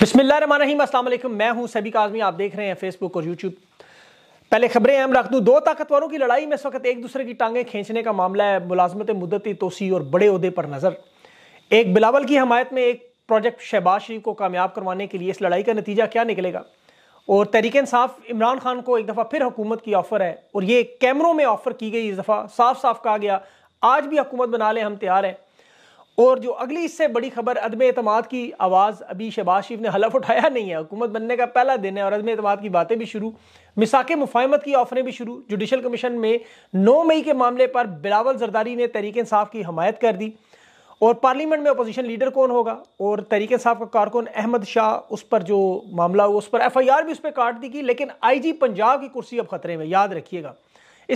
बिस्मिल्लाम मैं हूं सभी का आजमी आप देख रहे हैं फेसबुक और यूट्यूब पहले खबरें अहम रख दूँ दो ताकतवरों की लड़ाई में इस वक्त एक दूसरे की टांगें खींचने का मामला है मुलाजमत मुदती तोसी और बड़े अहदे पर नज़र एक बिलावल की हमायत में एक प्रोजेक्ट शहबाज शरीफ को कामयाब करवाने के लिए इस लड़ाई का नतीजा क्या निकलेगा और तहरीक साफ़ इमरान खान को एक दफ़ा फिर हुकूमत की ऑफ़र है और ये कैमरों में ऑफ़र की गई इस दफ़ा साफ साफ कहा गया आज भी हुकूमत बना लें हम तैयार हैं और जो अगली इससे बड़ी खबर अदम अतमाद की आवाज़ अभी शहबाज शरीफ ने हलफ उठाया नहीं है हुकूमत बनने का पहला दिन है और अदम अतमाद की बातें भी शुरू मिसाक मुफाहमत की ऑफरें भी शुरू जुडिशल कमीशन में नौ मई के मामले पर बिलावल जरदारी ने तरीक़ इंसाफ की हमायत कर दी और पार्लियामेंट में अपोजिशन लीडर कौन होगा और तहरीक इंसाफ का कारकुन अहमद शाह उस पर जो मामला हुआ उस पर एफ आई आर भी उस पर काट दी गई लेकिन आई जी पंजाब की कुर्सी अब खतरे में याद रखिएगा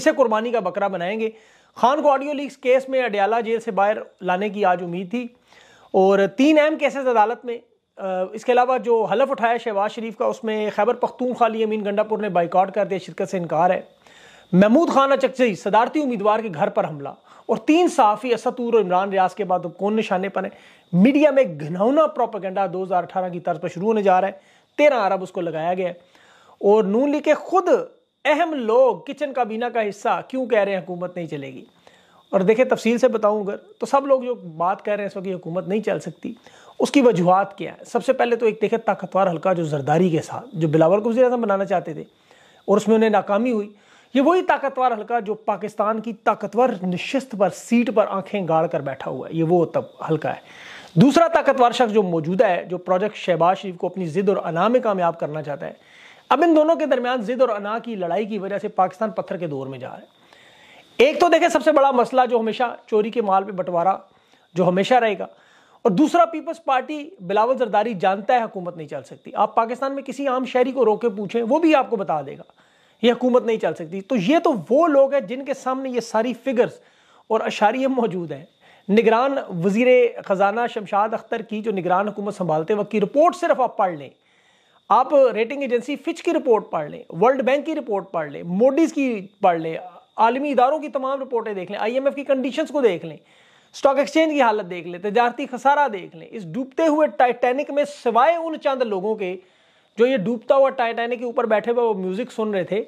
इसे कुर्बानी का बकरा बनाएंगे खान को ऑडियो लीक्स केस में अडयाला जेल से बाहर लाने की आज उम्मीद थी और तीन अहम केसेस अदालत में इसके अलावा जो हलफ उठाया शहबाज शरीफ का उसमें खैबर पख्तून खाली अमीन गंडापुर ने बाइकआउट कर दिया शिरकत से इनकार है महमूद खान अचकजई सदारती उम्मीदवार के घर पर हमला और तीन साफ़ी असतूर और इमरान रियाज के बाद कौन निशाने पर है मीडिया में घनौना प्रोपागेंडा 2018 की तर्ज पर शुरू होने जा रहा है तेरह अरब उसको लगाया गया है और नून लीग के खुद अहम लोग किचन काबीना का हिस्सा क्यों कह रहे हैं हुकूमत नहीं चलेगी और देखें तफसील से बताऊं अगर तो सब लोग जो बात कह रहे हैं इस वक्त हुकूमत नहीं चल सकती उसकी वजूहत क्या है सबसे पहले तो एक देखें ताकतवर हल्का जो जरदारी के साथ जो बिलावल को वजी अजम बनाना चाहते थे और उसमें उन्हें नाकामी हुई ये वही ताकतवर हल्का जो पाकिस्तान की ताकतवर नशस्त पर सीट पर आंखें गाड़ कर बैठा हुआ है ये वो तब हल्का है दूसरा ताकतवर शख्स जो मौजूदा है जो प्रोजेक्ट शहबाज शरीफ को अपनी जिद और अना में कामयाब करना चाहता है अब इन दोनों के दरमियान जिद और अना की लड़ाई की वजह से पाकिस्तान पत्थर के दौर में जा रहा है एक तो देखें सबसे बड़ा मसला जो हमेशा चोरी के माल पे बंटवारा जो हमेशा रहेगा और दूसरा पीपल्स पार्टी बिलावल जरदारी जानता है हुकूमत नहीं चल सकती आप पाकिस्तान में किसी आम शहरी को रोके पूछें वो भी आपको बता देगा ये हुकूमत नहीं चल सकती तो ये तो वो लोग हैं जिनके सामने ये सारी फिगर्स और अशारिय मौजूद हैं निगरान वजीर ख़जाना शमशाद अख्तर की जो निगरान हुकूमत संभालते वक्त की रिपोर्ट सिर्फ आप पढ़ लें आप रेटिंग एजेंसी फिच की रिपोर्ट पढ़ लें वर्ल्ड बैंक की रिपोर्ट पढ़ लें मोडीज की पढ़ लें आलमी इदारों की तमाम रिपोर्टें देख लें आईएमएफ की कंडीशन को देख लें स्टॉक एक्सचेंज की हालत देख लें तजारती खसारा देख लें इस डूबते हुए टाइटैनिक में सिवाय उन चंद लोगों के जो ये डूबता हुआ टाइटैनिक के ऊपर बैठे हुए वो म्यूज़िक सुन रहे थे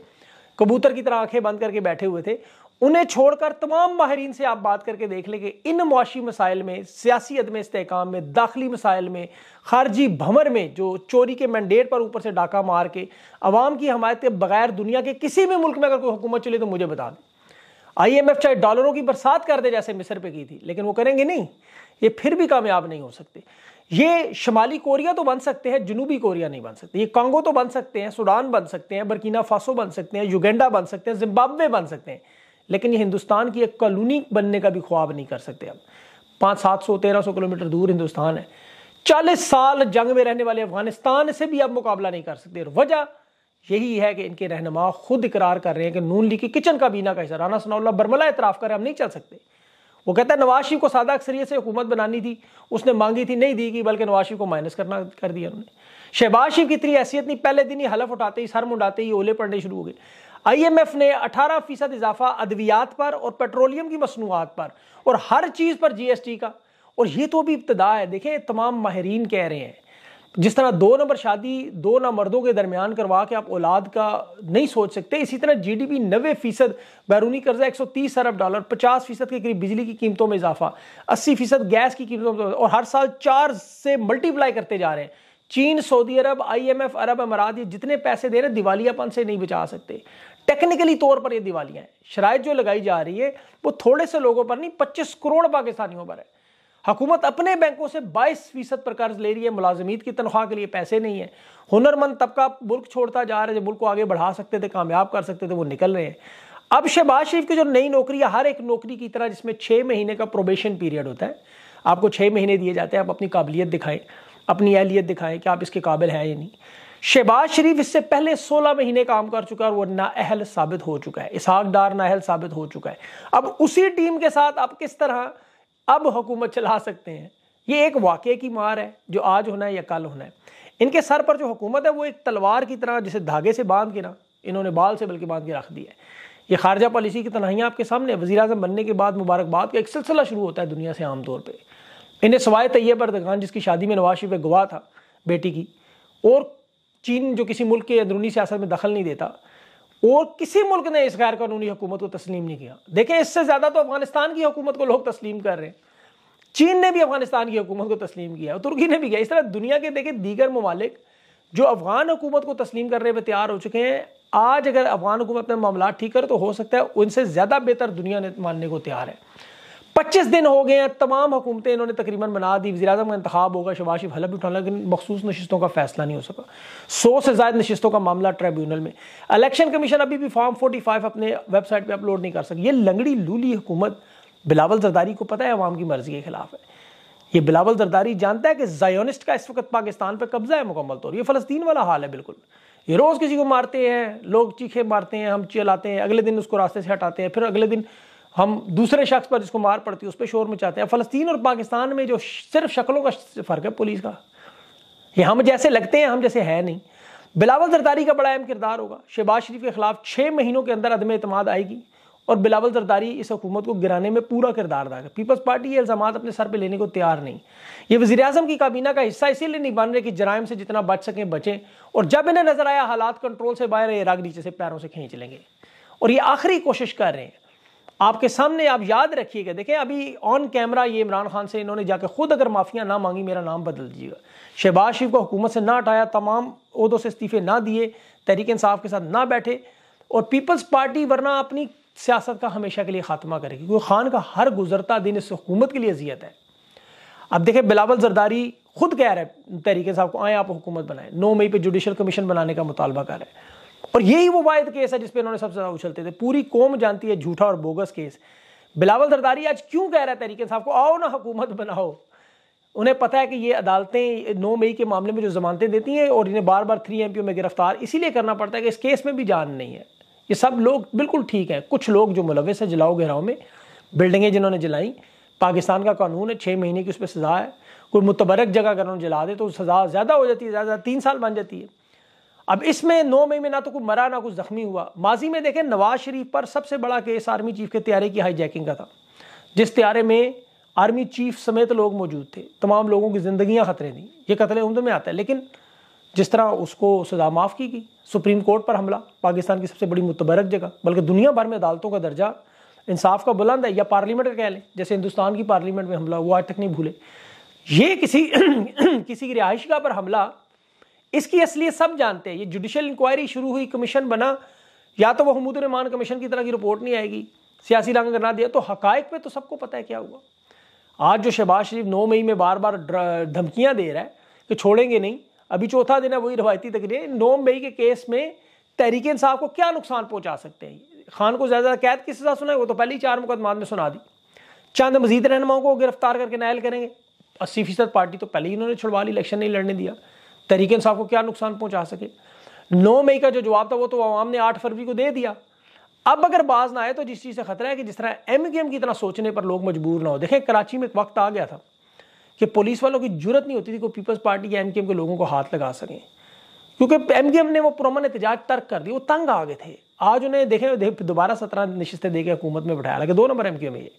कबूतर की तरह आंखें बंद करके बैठे हुए थे उन्हें छोड़कर तमाम माहरीन से आप बात करके देख लेंगे इन मुआशी मसाइल में सियासी अदम इसकाम में दाखिली मसाइल में खारजी भंवर में जो चोरी के मैंडेट पर ऊपर से डाका मार के अवाम की हमायत के बगैर दुनिया के किसी भी मुल्क में अगर कोई हुकूमत चले तो मुझे बता दें आई एम एफ चाहे डॉलरों की बरसात कर दे जैसे मिस्र पर की थी लेकिन वो करेंगे नहीं ये फिर भी कामयाब नहीं हो सकते ये शमाली कोरिया तो बन सकते हैं जनूबी कोरिया नहीं बन सकते ये कांगो तो बन सकते हैं सूडान बन सकते हैं बर्कीना फासो बन सकते हैं युगेंडा बन सकते हैं जिम्बाब्वे बन सकते हैं लेकिन ये हिंदुस्तान की एक कॉलोनी बनने का भी ख्वाब नहीं कर सकते अब पाँच सात सौ तेरह सौ किलोमीटर दूर हिंदुस्तान है चालीस साल जंग में रहने वाले अफगानिस्तान से भी अब मुकाबला नहीं कर सकते और वजह यही है कि इनके रहनुमा खुद इकरार कर रहे हैं कि नून ली की किचन का बीना का हिस्सा राना सनाउल्ला बर्मला इतराफ़ करें हम नहीं चल सकते वो कहता है नवाज को सादा अक्सरियत से हुकूमत बनानी थी उसने मांगी थी नहीं दी गई बल्कि नवाज को माइनस करना कर दिया उन्होंने शहबाज शरीफ की इतनी हैसियत नहीं पहले दिन ही हलफ उठाते ही सर मुंडाते ही ओले पड़ने शुरू हो गए आईएमएफ ने 18 फीसद इजाफा अद्वियात पर और पेट्रोलियम की मसनूआत पर और हर चीज़ पर जीएसटी का और ये तो अभी इब्तदा है देखें तमाम माहरीन कह रहे हैं जिस तरह दो नंबर शादी दो न मर्दों के दरमियान करवा के आप औलाद का नहीं सोच सकते इसी तरह जी डी पी नबे फीसद बैरूनी कर्जा एक सौ तीस अरब डॉलर पचास फीसद के करीब बिजली की कीमतों में इजाफा अस्सी फीसद गैस की कीमतों में और हर साल चार से मल्टीप्लाई करते जा रहे हैं चीन सऊदी अरब आई एम एफ अरब अमारात ये जितने पैसे दे रहे दिवालियापन से नहीं बचा सकते टेक्निकली तौर पर ये दिवालियाँ हैं शराय जो लगाई जा रही है वो थोड़े से लोगों पर नहीं पच्चीस करोड़ पाकिस्तानियों पर है हुकूमत अपने बैंकों से बाईस फीसद पर कर्ज ले रही है मुलाजमीत की तनख्वाह के लिए पैसे नहीं है हुनरमंद तबका मुल्क छोड़ता जा रहा है जो मुल्क को आगे बढ़ा सकते थे कामयाब कर सकते थे वो निकल रहे हैं अब शहबाज शरीफ की जो नई नौकरी है हर एक नौकरी की तरह जिसमें छः महीने का प्रोबेशन पीरियड होता है आपको छः महीने दिए जाते हैं आप अपनी काबिलियत दिखाएं अपनी अहलियत दिखाएं कि आप इसके काबिल हैं या नहीं शहबाज शरीफ इससे पहले 16 महीने काम कर चुका है और वो नाअहल साबित हो चुका है इसहाक डार नाअहल साबित हो चुका है अब उसी टीम के साथ आप किस तरह अब हुकूमत चला सकते हैं ये एक वाक्य की मार है जो आज होना है या कल होना है इनके सर पर जो हुकूमत है वो एक तलवार की तरह जिसे धागे से बांध के ना इन्होंने बाल से बल्कि बांध के रख दिया है ये खारजा पॉलिसी की तनाइयाँ आपके सामने वजी अजम बनने के बाद मुबारकबाद का एक सिलसिला शुरू होता है दुनिया से आमतौर पर इन्हें सवाए तैयब अरदगान जिसकी शादी में नवाज शरीफ गवाह था बेटी की और चीन जो किसी मुल्क की अंदरूनी सियासत में दखल नहीं देता और किसी मुल्क ने इस गैर कानूनी हुकूमत को तस्लीम नहीं किया देखें इससे ज़्यादा तो अफगानिस्तान की हुकूमत को लोग तस्लीम कर रहे हैं चीन ने भी अफगानिस्तान की हुकूमत को तस्लीम किया और तुर्की ने भी किया इस तरह दुनिया के देखें दीगर ममालिक जो अफगान हुकूमत को तस्लीम करने में तैयार हो चुके हैं आज अगर अफगान हुकूमत ने मामला ठीक करे तो हो सकता है उनसे ज़्यादा बेहतर दुनिया ने मानने को तैयार है पच्चीस दिन हो गए हैं तमाम हुकूमतें इन्होंने तकरीबन बना दी वजी अजम का इंतब होगा शबाज शिफ हलब उठा लेकिन मखसूस नशस्तों का फैसला नहीं हो सका सौ से ज्यादा नशस्तों का मामला ट्राइब्यूनल में इलेक्शन कमीशन अभी भी फॉर्म फोर्टी फाइव अपने वेबसाइट पर अपलोड नहीं कर सकती ये लंगड़ी लूली हुकूमत बिलावल जरदारी को पता है आवाम की मर्जी के खिलाफ है ये बिलावल जरदारी जानता है कि जयोनिस्ट का इस वक्त पाकिस्तान पर कब्जा है मुकम्मल तौर यह फ़लस्तीन वाला हाल है बिल्कुल ये रोज़ किसी को मारते हैं लोग चीखे मारते हैं हम चलाते हैं अगले दिन उसको रास्ते से हटाते हैं फिर अगले दिन हम दूसरे शख्स पर जिसको मार पड़ती है उस पर शोर मचाते हैं फ़लस्तीन और पाकिस्तान में जो सिर्फ शक्लों का फ़र्क है पुलिस का ये हम जैसे लगते हैं हम जैसे है नहीं बिलावल जरदारी का बड़ा अहम किरदार होगा शहबाज शरीफ के खिलाफ छः महीनों के अंदर अदम अतमाद आएगी और बिलावल जरदारी इस हुकूमत को गिराने में पूरा किरदार अदा पीपल्स पार्टी ये इल्ज़ाम अपने सर पर लेने को तैयार नहीं ये वजी अजम की काबीना का हिस्सा इसीलिए नहीं बन रहे कि जराइम से जितना बच सकें बचें और जब इन्हें नजर आया हालात कंट्रोल से बाहर ये राग नीचे से पैरों से खींच लेंगे और ये आखिरी कोशिश कर रहे हैं आपके सामने आप याद रखिएगा देखें अभी ऑन कैमरा ये इमरान खान से इन्होंने जाके खुद अगर माफ़ियाँ ना मांगी मेरा नाम बदल दीजिएगा शहबाज शरीफ को हुकूमत से ना हटाया तमाम उहदों से इस्तीफ़े ना दिए तहरीक इंसाफ के साथ ना बैठे और पीपल्स पार्टी वरना अपनी सियासत का हमेशा के लिए खात्मा करेगी क्योंकि खान का हर गुजरता दिन इस हुकूमत के लिए अजियत है अब देखें बिलावल जरदारी खुद कह रहा है तहरीक साहब को आए आप हुकूमत बनाए नौ मई पर जुडिशल कमीशन बनाने का मुतालबा कर रहे हैं और यही वो वायद केस है जिसपे इन्होंने सबसे ज्यादा उछलते थे पूरी कौम जानती है झूठा और बोगस केस बिलावल दरदारी आज क्यों कह रहा है तरीके साहब को आओ ना हुकूमत बनाओ उन्हें पता है कि ये अदालतें नौ मई के मामले में जो जमानतें देती हैं और इन्हें बार बार थ्री एम में गिरफ्तार इसीलिए करना पड़ता है कि इस केस में भी जान नहीं है ये सब लोग बिल्कुल ठीक है कुछ लोग जो मुलविस है जलाओ गहराओं में बिल्डिंगें जिन्होंने जलाईं पाकिस्तान का कानून है छः महीने की उस पर सज़ा है कोई मुतबरक जगह अगर उन्होंने जला दे तो सज़ा ज़्यादा हो जाती है ज़्यादा तीन साल बन जाती है अब इसमें नौ मई में ना तो कोई मरा ना कुछ जख्मी हुआ माजी में देखें नवाज शरीफ पर सबसे बड़ा केस आर्मी चीफ के त्यारे की हाईजैकिंग का था जिस त्यारे में आर्मी चीफ समेत लोग मौजूद थे तमाम लोगों की ज़िंदगियाँ खतरे थी ये कतल उम्र में आता है लेकिन जिस तरह उसको सजा माफ़ की गई सुप्रीम कोर्ट पर हमला पाकिस्तान की सबसे बड़ी मुतबरक जगह बल्कि दुनिया भर में अदालतों का दर्जा इंसाफ का बुलंद है या पार्लियामेंट का कह लें जैसे हिंदुस्तान की पार्लियामेंट में हमला वो आज तक नहीं भूले ये किसी किसी की रिहाइशगा पर हमला इसकी असलियत सब जानते हैं ये जुडिशल इंक्वायरी शुरू हुई कमीशन बना या तो वह हमूद कमीशन की तरह की रिपोर्ट नहीं आएगी सियासी रंग ना दिया तो हकायक पे तो सबको पता है क्या हुआ आज जो शहबाज शरीफ नौ मई में बार बार धमकियां दे रहा है कि छोड़ेंगे नहीं अभी चौथा दिन है वही रवायती तकरीर नौ मई के केस में तहरीक इंसाफ को क्या नुकसान पहुंचा सकते हैं खान को ज़्यादा कैद की सज़ा सुना वो तो पहले ही चार मुकदमा में सुना दी चंद मजीद रहनुमाओं को गिरफ्तार करके नायल करेंगे अस्सी फीसद पार्टी तो पहले ही इन्होंने छुड़वा ली इलेक्शन नहीं लड़ने दिया तरीके इंसाफ को क्या नुकसान पहुंचा सके नौ मई का जो जवाब था वो तो आवाम ने आठ फरवरी को दे दिया अब अगर बाज ना आए तो जिस चीज़ से खतरा है कि जिस तरह एम के एम की तरह सोचने पर लोग मजबूर ना हो देखें कराची में एक वक्त आ गया था कि पुलिस वालों की जरूरत नहीं होती थी कि पीपल्स पार्टी के एम के एम के लोगों को हाथ लगा सकें क्योंकि एम के एम ने वो पुरमन एहतजाज तर्क कर दिया वो तंग आ गए थे आज उन्हें देखें दोबारा सत्रह नशस्तें देकर हुकूमत में बैठाया लगे दो नंबर एम के एम ये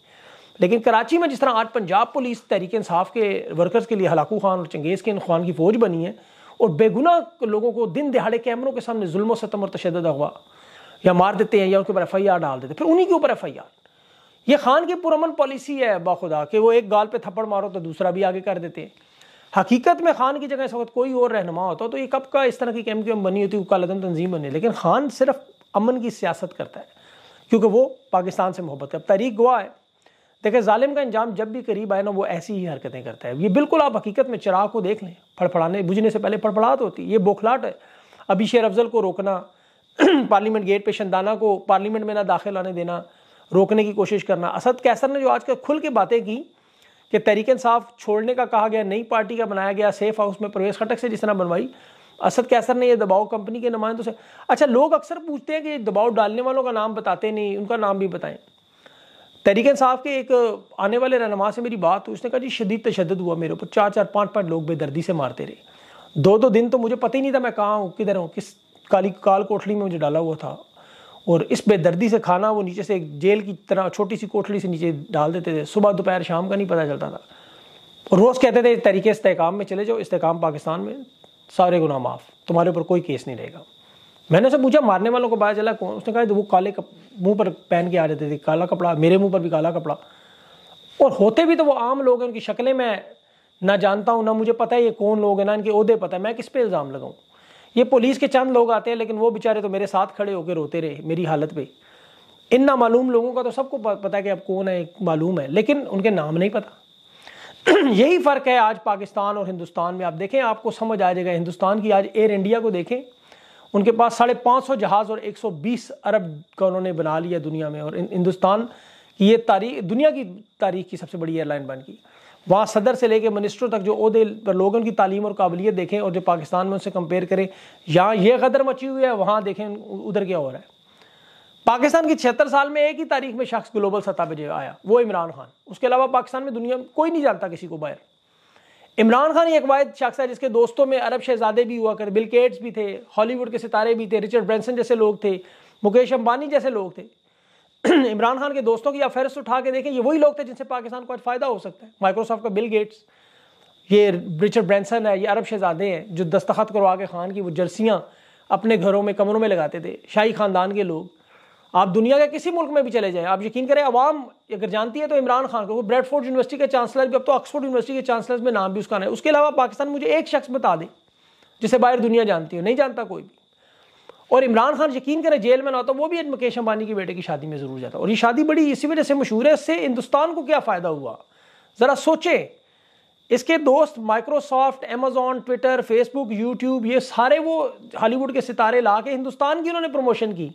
लेकिन कराची में जिस तरह आज पंजाब पुलिस तहरीक इंसाफ के वर्कर्स के लिए हलाकू खान और चंगेज़ के खान की फ़ौज बनी है और बेगुना लोगों को दिन दिहाड़े कैमरों के सामने जुल्मों सतम और तशद हुआ या मार देते हैं या उनके ऊपर एफ आई आर डाल देते फिर उन्हीं के ऊपर एफ आई आर ये खान की पुरमन पॉलिसी है बाखुदा कि वो एक गाल पे थप्पड़ मारो तो दूसरा भी आगे कर देते हैं हकीकत में खान की जगह इस वक्त कोई और रहनुमा होता तो ये कब का इस तरह की कैम क्यों बनी होती कालदम तंजीम बनी लेकिन खान सिर्फ अमन की सियासत करता है क्योंकि वो पाकिस्तान से मोहब्बत है अब तारीख गुआ है देखिए जालिम का इंजाम जब भी करीब आए ना वो ऐसी ही हरकतें करता है ये बिल्कुल आप हकीकत में चिराग को देख लें फड़फड़ाने बुझने से पहले फड़फड़ाहट होती है ये बोखलाट है अभी शेर अफजल को रोकना पार्लियामेंट गेट पे शंदाना को पार्लियामेंट में ना दाखिल आने देना रोकने की कोशिश करना असद कैसर ने जो आजकल खुल के बातें की कि तहरीक इंसाफ छोड़ने का कहा गया नई पार्टी का बनाया गया सेफ हाउस में प्रवेश खटक से जिस तरह बनवाई असद कैसर ने यह दबाव कंपनी के नुमाइंदों से अच्छा लोग अक्सर पूछते हैं कि दबाव डालने वालों का नाम बताते नहीं उनका नाम भी बताएं तहरीक इंसाफ के एक आने वाले रहनमा से मेरी बात हुई उसने कहा जी शदीद तशद हुआ मेरे ऊपर चार चार पाँच पाँच लोग बेदर्दी से मारते रहे दो दो दिन तो मुझे पता ही नहीं था मैं कहाँ हूँ किधर हूँ किस काली काल कोठली में मुझे डाला हुआ था और इस बेदर्दी से खाना वो नीचे से एक जेल की तरह छोटी सी कोठली से नीचे डाल देते थे सुबह दोपहर शाम का नहीं पता चलता था और रोज़ कहते थे तरीके इस्तेकाम में चले जाओ इस्तेकाम पाकिस्तान में सारे गुना माफ़ तुम्हारे ऊपर कोई केस नहीं रहेगा मैंने उसे पूछा मारने वालों को पता चला कौन उसने कहा तो वो काले कप मुंह पर पहन के आ जाते थे काला कपड़ा मेरे मुंह पर भी काला कपड़ा और होते भी तो वो आम लोग हैं उनकी शक्लें मैं ना जानता हूँ ना मुझे पता है ये कौन लोग हैं ना इनके अहदे पता है मैं किस पे इल्ज़ाम लगाऊँ ये पुलिस के चंद लोग आते हैं लेकिन वो बेचारे तो मेरे साथ खड़े होकर रोते रहे मेरी हालत पे इन नामालूम लोगों का तो सबको पता है कि अब कौन है मालूम है लेकिन उनके नाम नहीं पता यही फ़र्क है आज पाकिस्तान और हिंदुस्तान में आप देखें आपको समझ आ जाएगा हिंदुस्तान की आज एयर इंडिया को देखें उनके पास साढ़े पाँच सौ जहाज़ और एक सौ बीस अरब का उन्होंने बना लिया दुनिया में और हिंदुस्तान की ये तारीख दुनिया की तारीख की सबसे बड़ी एयरलाइन बन गई वहाँ सदर से लेकर मिनिस्टरों तक जो अहदे पर लोग हैं उनकी तालीम और काबिलियत देखें और जो पाकिस्तान में उनसे कंपेयर करें यहाँ ये कदर मची हुई है वहाँ देखें उधर क्या हो रहा है पाकिस्तान की छिहत्तर साल में एक ही तारीख में शख्स ग्लोबल सतह पर आया वो इमरान खान उसके अलावा पाकिस्तान में दुनिया कोई नहीं जानता किसी को बाहर इमरान खान एक वायद शख्स है जिसके दोस्तों में अरब शहजादे भी हुआ कर बिल गेट्स भी थे हॉलीवुड के सितारे भी थे रिचर्ड ब्रेंसन जैसे लोग थे मुकेश अंबानी जैसे लोग थे इमरान खान के दोस्तों की आप फहरस्त उठा के देखें ये वही लोग थे जिनसे पाकिस्तान को आज फ़ायदा हो सकता है माइक्रोसॉफ्ट का बिल गेट्स ये रिचर्ड ब्रेंसन है ये अरब शहजादे हैं जो दस्तखत करवा के खान की वो जर्सियाँ अपने घरों में कमरों में लगाते थे शाही ख़ानदान के लोग आप दुनिया के किसी मुल्क में भी चले जाएं आप यकीन करें अवाम अगर जानती है तो इमरान खान को ब्रेडफोर्ड यूनिवर्सिटी के चांसलर भी अब तो ऑक्सफोर्ड यूनिवर्सिटी के चांसलर में नाम भी उसका है उसके अलावा पाकिस्तान मुझे एक शख्स बता दें जिसे बाहर दुनिया जानती है नहीं जानता कोई भी और इमरान खान यकीन करें जेल में ना होता वो भी मुकेश अंबानी के बेटे की शादी में ज़रूर जाता और ये शादी बड़ी इसी वजह से मशहूर है इससे हिंदुस्तान को क्या फ़ायदा हुआ ज़रा सोचें इसके दोस्त Microsoft Amazon Twitter Facebook YouTube ये सारे वो हॉलीवुड के सितारे ला के हिंदुस्तान की उन्होंने प्रमोशन की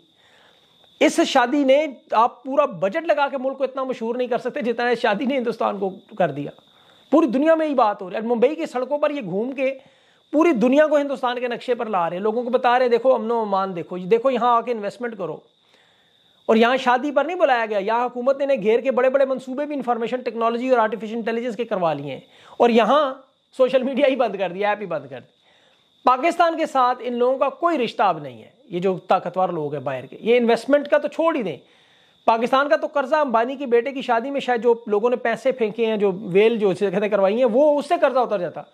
इस शादी ने आप पूरा बजट लगा के मुल्क को इतना मशहूर नहीं कर सकते जितना इस शादी ने हिंदुस्तान को कर दिया पूरी दुनिया में ही बात हो रही है मुंबई की सड़कों पर ये घूम के पूरी दुनिया को हिंदुस्तान के नक्शे पर ला रहे हैं लोगों को बता रहे देखो अमनो अमान देखो देखो यहाँ आके इन्वेस्टमेंट करो और यहाँ शादी पर नहीं बुलाया गया यहाँ हुकूमत ने इन्हें घेर के बड़े बड़े मनसूबे भी इंफॉर्मेशन टेक्नोलॉजी और आर्टिफिशियल इंटेलिजेंस के करवा लिए हैं और यहाँ सोशल मीडिया ही बंद कर दिया ऐप ही बंद कर दिया पाकिस्तान के साथ इन लोगों का कोई रिश्ता अब नहीं है ये जो ताकतवर लोग हैं बाहर के ये इन्वेस्टमेंट का तो छोड़ ही दें पाकिस्तान का तो कर्जा अंबानी के बेटे की शादी में शायद जो लोगों ने पैसे फेंके हैं जो वेल जो शिरकतें करवाई हैं वो उससे कर्जा उतर जाता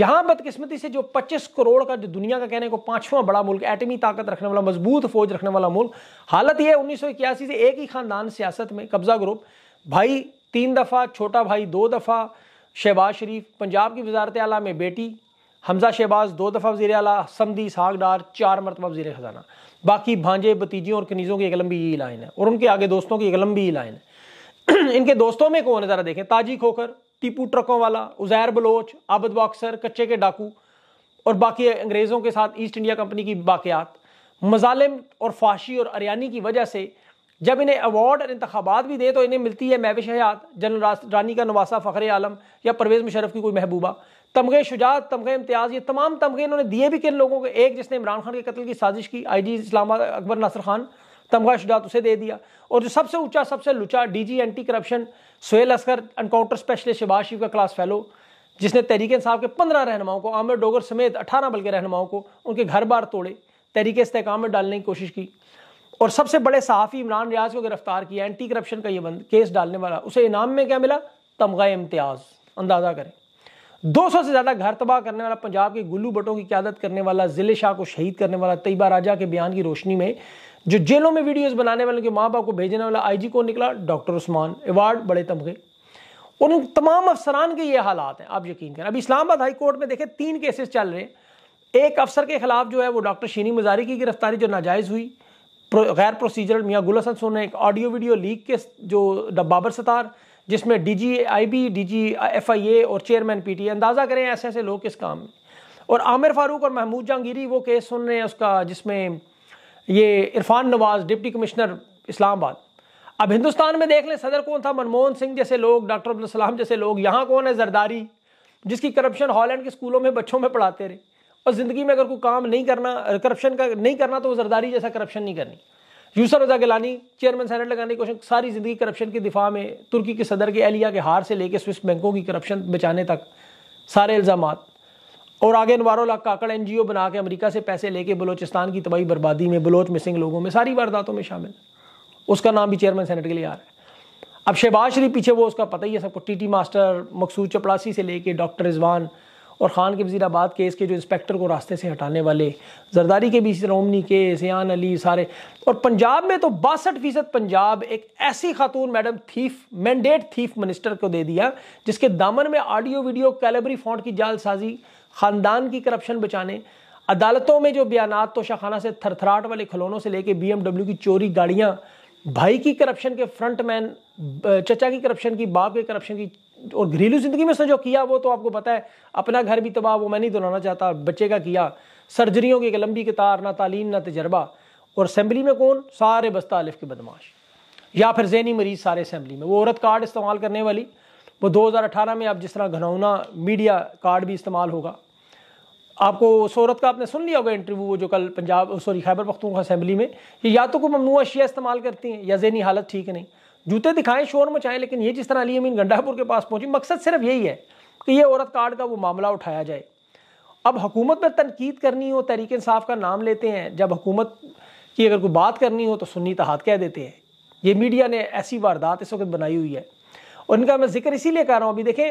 यहां बदकिस्मती से जो 25 करोड़ का जो दुनिया का कहने को पांचवा बड़ा मुल्क एटमी ताकत रखने वाला मजबूत फौज रखने वाला मुल्क हालत यह उन्नीस से एक ही खानदान सियासत में कब्जा ग्रुप भाई तीन दफ़ा छोटा भाई दो दफ़ा शहबाज शरीफ पंजाब की वजारत आला में बेटी हमजा शहबाज दो दफ़ा वजी अला समदी सागडार चार मरतबा वजी ख़जाना बाकी भांजे भतीजियों और कनीज़ों की एक लंबी ही लाइन है और उनके आगे दोस्तों की एक लंबी ही लाइन है इनके दोस्तों में कौन है ज़रा देखें ताजी खोकर टीपू ट्रकों वाला उजैर बलोच आबद बॉक्सर कच्चे के डाकू और बाकी अंग्रेज़ों के साथ ईस्ट इंडिया कंपनी की बाक़ियात मजालिम और फाशी और अरियानी की वजह से जब इन्हें अवार्ड और इंतबात भी दे तो इन्हें मिलती है मैविश हयात जनरल रानी का नवासा फ़खर आलम या परवेज़ मुशरफ की कोई महबूबा तमगे शुजात तमगे इम्तियाज़ ये तमाम तमगे इन्होंने दिए भी किन लोगों को एक जिसने इमरान खान के कत्ल की साजिश की आई जी इस्लामा अकबर नासर खान तमगा शुजात उसे दे दिया और जो सबसे ऊँचा सबसे लुचा D G anti corruption Suhail Askar encounter specialist Shahbaz Sharif का क्लास फैलो जिसने तहरीक साहब के पंद्रह रहनुमाओं को आमिर डोगर समेत अठारह बल्कि रहनुमाओं को उनके घर बार तोड़े तहरीक इस्तेकाम में डालने की कोशिश की और सबसे बड़े सहाफ़ी इमरान रियाज को गिरफ्तार किया एंटी करप्शन का ये बंद केस डालने वाला उसे इनाम में क्या मिला तमगा इम्तियाज अंदाज़ा करें 200 से ज़्यादा घर तबाह करने वाला पंजाब के गुल्लू बटों की क्यादत करने वाला जिले शाह को शहीद करने वाला तयबा राजा के बयान की रोशनी में जो जेलों में वीडियोस बनाने वाले के माँ बाप को भेजने वाला आईजी को निकला डॉक्टर उस्मान अवार्ड बड़े तमगे उन तमाम अफसरान के ये हालात हैं आप यकीन करें अभी इस्लामाबाद हाई कोर्ट में देखे तीन केसेस चल रहे हैं एक अफसर के खिलाफ जो है वो डॉक्टर शीनी मजारी की गिरफ्तारी जो नाजायज़ हुई प्रो, गैर प्रोसीजरल मियाँ गुल हसन सोने एक ऑडियो वीडियो लीक के जो बाबर सतार जिसमें D G I B D G F I A और चेयरमैन पी टी अंदाज़ा करें ऐसे ऐसे लोग किस काम में और आमिर फारूक और महमूद जहांगीरी वो केस सुन रहे हैं उसका जिसमें ये इरफान नवाज़ डिप्टी कमिश्नर इस्लामाबाद अब हिंदुस्तान में देख लें सदर कौन था मनमोहन सिंह जैसे लोग डॉक्टर अब्दुल सलाम जैसे लोग यहाँ कौन है जरदारी जिसकी करप्शन हॉलैंड के स्कूलों में बच्चों में पढ़ाते रहे और ज़िंदगी में अगर कोई काम नहीं करना करप्शन का नहीं करना तो वो जरदारी जैसा करप्शन नहीं करनी यूसर रजा गिलानी चेयरमैन सैनट लगाने की कोशिश सारी ज़िंदगी करप्शन के दिफा में तुर्की के सदर के एलिया के हार से लेकर स्विस बैंकों की करप्शन बचाने तक सारे इल्ज़ाम और आगे अनवारों लाख काकड़ एन जी ओ बना के अमरीका से पैसे लेके बलोचिस्तान की तबाही बर्बादी में बलोच मिसिंग लोगों में सारी वारदातों में शामिल उसका नाम भी चेयरमैन सेनेट के लिए आ रहा है अब शहबाज शरीफ पीछे वो उसका पता ही है सबको टी टी मास्टर मकसूद चपड़ासी से लेके डॉक्टर रिजवान और ख़ान के वजीराबाद केस के जो इंस्पेक्टर को रास्ते से हटाने वाले जरदारी के भी रोमनी के सियान अली सारे और पंजाब में तो बासठ फीसद पंजाब एक ऐसी खातून madam thief mandate thief minister को दे दिया जिसके दामन में ऑडियो वीडियो कैलेबरी फॉन्ट की जालसाजी ख़ानदान की करप्शन बचाने अदालतों में जो बयान तोशाखाना से थरथराट वाले खिलौनों से लेके बीएमडब्ल्यू की चोरी गाड़ियाँ भाई की करप्शन के फ्रंट मैन चचा की करप्शन की बाप के करप्शन की और घरेलू ज़िंदगी में उसने जो किया वो तो आपको पता है अपना घर भी तबाह वो मैं नहीं दोहराना चाहता बच्चे का किया सर्जरियों की एक लंबी कतार ना तालीम ना तजर्बा और असम्बली में कौन सारे बस्ता अलिफ के बदमाश या फिर जहनी मरीज सारे असम्बली में वो औरत कार्ड इस्तेमाल करने वाली वो 2018 में आप जिस तरह घनौना मीडिया कार्ड भी इस्तेमाल होगा आपको उस औरत का आपने सुन लिया होगा इंटरव्यू वो जो कल पंजाब सॉरी खैबर पख्तूनखा असम्बली में या तो कोई ममनू अशिया इस्तेमाल करती हैं या जहनी हालत ठीक नहीं जूते दिखाएं शोर मचाएं लेकिन ये जिस तरह अली अमीन गंडापुर के पास पहुंची मकसद सिर्फ यही है कि ये औरत कार्ड का वो मामला उठाया जाए अब हुकूमत पर तनकीद करनी हो तहरीक इंसाफ का नाम लेते हैं जब हुकूमत की अगर कोई बात करनी हो तो सुन्नी तहात कह देते हैं ये मीडिया ने ऐसी वारदात इस वक्त बनाई हुई है और इनका मैं जिक्र इसीलिए कर रहा हूँ अभी देखें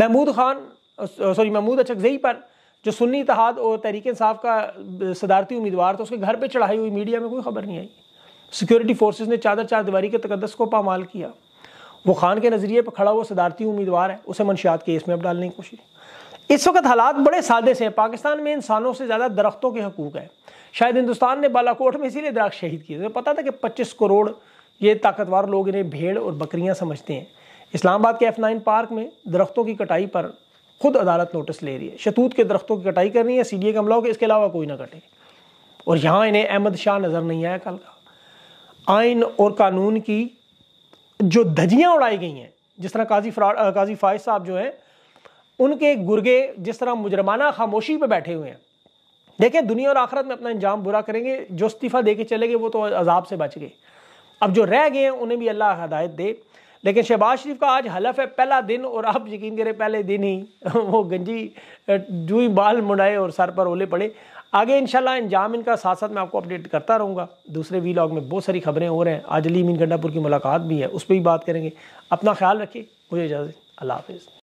महमूद खान सॉरी महमूद अचकजई पर जो सुन्नी तहाद और तहरीक इंसाफ का सदारती उम्मीदवार था उसके घर पर चढ़ाई हुई मीडिया में कोई खबर नहीं आई सिक्योरिटी फोर्सेज ने चादर चार दीवारी के तकदस को पामाल किया वो खान के नज़रिए पर खड़ा वो सदारती उम्मीदवार है उसे मनशियात केस में अब डालने की कोशिश इस वक्त हालात बड़े सादे से हैं पाकिस्तान में इंसानों से ज़्यादा दरख्तों के हकूक हैं शायद हिंदुस्तान ने बालाकोट में इसीलिए दरख्त शहीद किए तो पता था कि पच्चीस करोड़ ये ताकतवर लोग इन्हें भेड़ और बकरियाँ समझते हैं इस्लामाबाद के एफ नाइन पार्क में दरख्तों की कटाई पर खुद अदालत नोटिस ले रही है शतूत के दरख्तों की कटाई करनी है सी डी ए का हमला हो इसके अलावा कोई ना कटे और यहाँ इन्हें अहमद शाह नज़र नहीं आया कल का आइन और कानून की जो धजियाँ उड़ाई गई हैं जिस तरह काजी फरार काजी फायज साहब जो हैं उनके गुर्गे जिस तरह मुजरमाना खामोशी पर बैठे हुए हैं देखें दुनिया और आखरत में अपना इंजाम बुरा करेंगे जो इस्तीफ़ा दे के चले गए वो तो अजाब से बच गए अब जो रह गए हैं उन्हें भी अल्लाह हदायत दे लेकिन शहबाज शरीफ का आज हलफ है पहला दिन और आप यकीन करें पहले दिन ही वो गंजी जूई बाल मुड़ाए और सर पर ओले पड़े आगे इंशाल्लाह इंजाम इनका साथ साथ मैं आपको अपडेट करता रहूँगा दूसरे वीलॉग में बहुत सारी खबरें हो रहे हैं आज अली मीन गंडापुर की मुलाकात भी है उस पर भी बात करेंगे अपना ख्याल रखिए मुझे इजाज़त अल्लाह हाफिज़